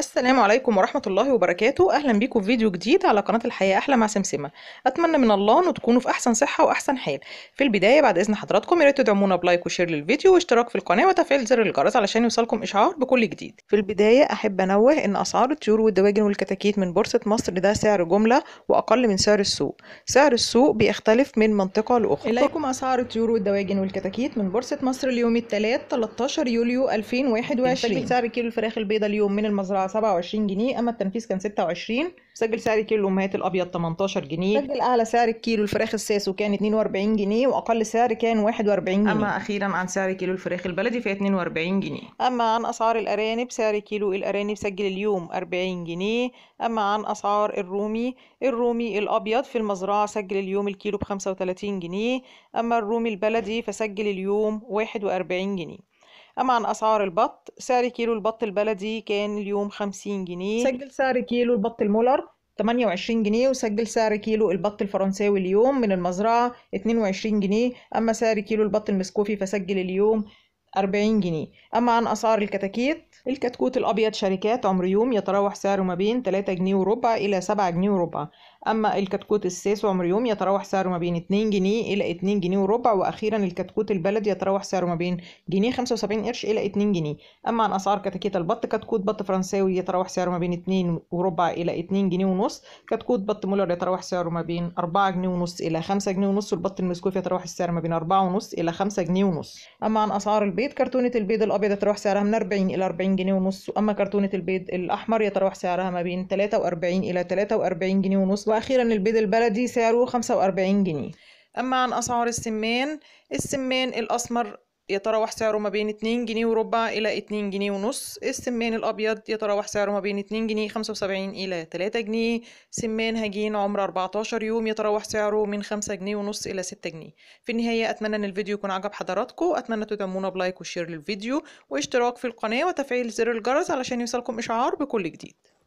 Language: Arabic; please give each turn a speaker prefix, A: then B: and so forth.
A: السلام عليكم ورحمة الله وبركاته أهلا بيكم في فيديو جديد على قناة الحياة أحلى مع سمسمة أتمنى من الله أن تكونوا في أحسن صحة وأحسن حال في البداية بعد إذن حضراتكم يا ريت تدعمونا بلايك وشير للفيديو واشتراك في القناة وتفعيل زر الجرس علشان يوصلكم إشعار بكل جديد في البداية أحب أنوه إن أسعار الطيور والدواجن والكتاكيت من بورصة مصر ده سعر جملة وأقل من سعر السوق سعر السوق بيختلف من منطقة لأخرى إليكم أسعار الطيور والدواجن والكتاكيت من بورصة مصر اليوم الثلاث 13 يوليو 2021 سعر كيلو الفراخ البيضة اليوم من المزرعة 27 جنيه اما التنفيذ كان 26 سجل سعر كيلو الامهات الابيض 18 جنيه سجل اعلى سعر كيلو الفراخ الساسو كان 42 جنيه واقل سعر كان 41 جنيه اما اخيرا عن سعر كيلو الفراخ البلدي فهي 42 جنيه اما عن اسعار الارانب سعر كيلو الارانب سجل اليوم 40 جنيه اما عن اسعار الرومي الرومي الابيض في المزرعه سجل اليوم الكيلو ب 35 جنيه اما الرومي البلدي فسجل اليوم 41 جنيه أما عن أسعار البط سعر كيلو البط البلدي كان اليوم 50 جنيه سجل سعر كيلو البط المولر 28 جنيه وسجل سعر كيلو البط الفرنساوي اليوم من المزرعة 22 جنيه أما سعر كيلو البط المسكوفي فسجل اليوم 40 جنيه أما عن أسعار الكتاكيت الكتكوت الأبيض شركات عمر يوم يتراوح سعره ما بين 3 جنيه وربع إلى 7 جنيه وربع أما الكتكوت السيس عمر يوم يتراوح سعره ما بين 2 جنيه إلى 2 جنيه وربع وأخيرا الكتكوت البلد يتراوح سعره ما بين جنيه 75 قرش إلى 2 جنيه أما عن أسعار كتاكيت البط كتكوت بط فرنساوي يتراوح سعره ما بين 2 وربع إلى 2 جنيه ونص كتكوت بط مولر يتراوح سعره ما بين 4 جنيه ونص إلى 5 جنيه ونص والبط المسكوف يتراوح السعر ما بين 4 ونص إلى 5 جنيه ونص أما عن أسعار البيض كرتونة البيض الأبيض يتراوح سعرها من 40 إلى 40 جنيه ونص وأما كرتونة البيض الأحمر يتراوح سعرها ما بين 43 إلى 43 جنيه ونص وأخيرا البيض البلدي سعره 45 جنيه أما عن أسعار السمان السمان الأسمر يتراوح سعره ما بين 2 جنيه وربع إلى 2 جنيه ونص السمان الأبيض يتراوح سعره ما بين 2 جنيه 75 إلى 3 جنيه سمان هجين عمره 14 يوم يتراوح سعره من 5 جنيه ونص إلى 6 جنيه في النهاية أتمنى أن الفيديو يكون عجب حضراتكم أتمنى تدعمونا بلايك وشير للفيديو واشتراك في القناة وتفعيل زر الجرس علشان يوصلكم إشعار بكل جديد